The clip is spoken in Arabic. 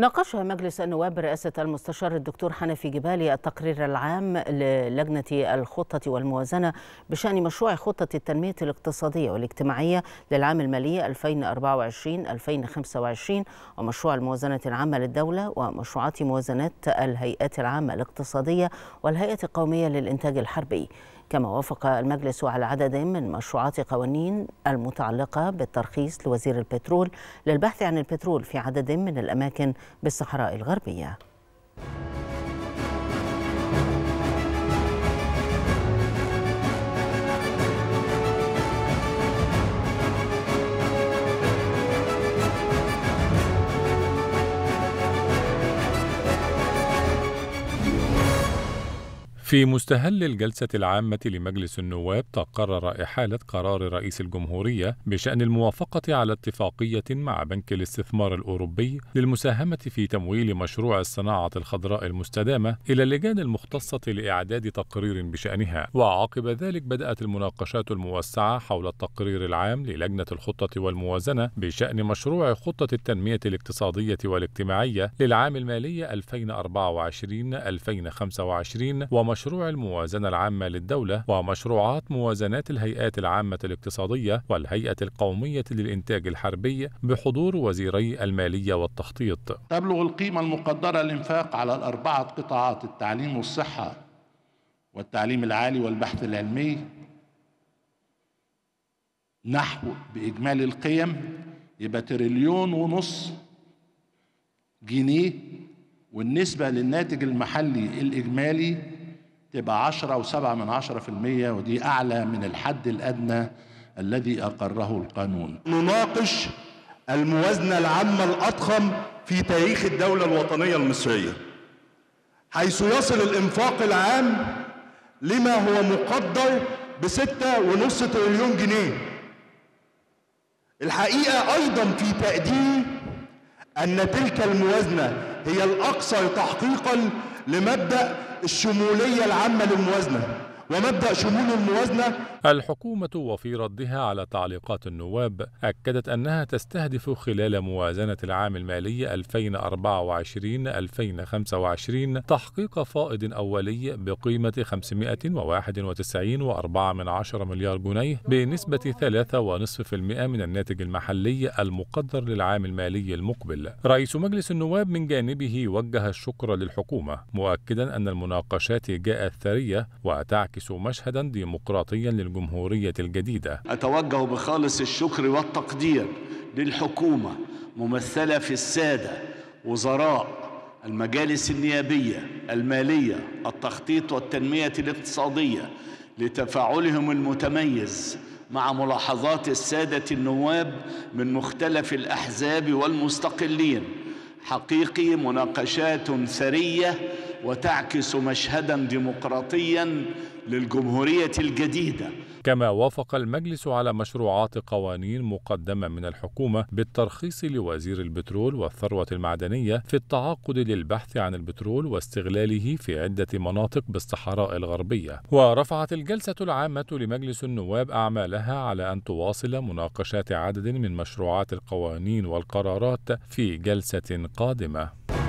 ناقش مجلس النواب برئاسة المستشار الدكتور حنفي جبالي التقرير العام للجنة الخطة والموازنة بشأن مشروع خطة التنمية الاقتصادية والاجتماعية للعام المالي 2024-2025 ومشروع الموازنة العامة للدولة ومشروعات موازنات الهيئات العامة الاقتصادية والهيئة القومية للإنتاج الحربي كما وافق المجلس على عدد من مشروعات قوانين المتعلقة بالترخيص لوزير البترول للبحث عن البترول في عدد من الأماكن بالصحراء الغربية في مستهل الجلسة العامة لمجلس النواب تقرر إحالة قرار رئيس الجمهورية بشأن الموافقة على اتفاقية مع بنك الاستثمار الأوروبي للمساهمة في تمويل مشروع الصناعة الخضراء المستدامة إلى اللجان المختصة لإعداد تقرير بشأنها، وعقب ذلك بدأت المناقشات الموسعة حول التقرير العام للجنة الخطة والموازنة بشأن مشروع خطة التنمية الاقتصادية والاجتماعية للعام المالي 2024 2025 ومشروع مشروع الموازنة العامة للدولة ومشروعات موازنات الهيئات العامة الاقتصادية والهيئة القومية للإنتاج الحربي بحضور وزيري المالية والتخطيط تبلغ القيمة المقدرة الإنفاق على الأربعة قطاعات التعليم والصحة والتعليم العالي والبحث العلمي نحو بإجمالي القيم يبقى تريليون ونص جنيه والنسبة للناتج المحلي الإجمالي تبقى عشرة وسبعة من عشرة في المية ودي أعلى من الحد الأدنى الذي أقره القانون نناقش الموازنة العامة الأضخم في تاريخ الدولة الوطنية المصرية حيث يصل الإنفاق العام لما هو مقدر بستة ونص تريليون جنيه الحقيقة أيضا في تقديري أن تلك الموازنة هي الأكثر تحقيقا لمبدأ الشمولية العامة للموازنة ومبدأ شمول الموازنة الحكومة وفي ردها على تعليقات النواب أكدت أنها تستهدف خلال موازنة العام المالي 2024-2025 تحقيق فائض أولي بقيمة 591.4 مليار جنيه بنسبة 3.5% من الناتج المحلي المقدر للعام المالي المقبل رئيس مجلس النواب من جانبه وجه الشكر للحكومة مؤكدا أن المناقشات جاءت ثرية وتعكس يعكس مشهدا ديمقراطيا للجمهورية الجديدة أتوجه بخالص الشكر والتقدير للحكومة ممثلة في السادة وزراء المجالس النيابية المالية التخطيط والتنمية الاقتصادية لتفاعلهم المتميز مع ملاحظات السادة النواب من مختلف الأحزاب والمستقلين حقيقي مناقشات ثرية وتعكس مشهدا ديمقراطيا للجمهوريه الجديده كما وافق المجلس على مشروعات قوانين مقدمه من الحكومه بالترخيص لوزير البترول والثروه المعدنيه في التعاقد للبحث عن البترول واستغلاله في عده مناطق بالصحراء الغربيه ورفعت الجلسه العامه لمجلس النواب اعمالها على ان تواصل مناقشات عدد من مشروعات القوانين والقرارات في جلسه قادمه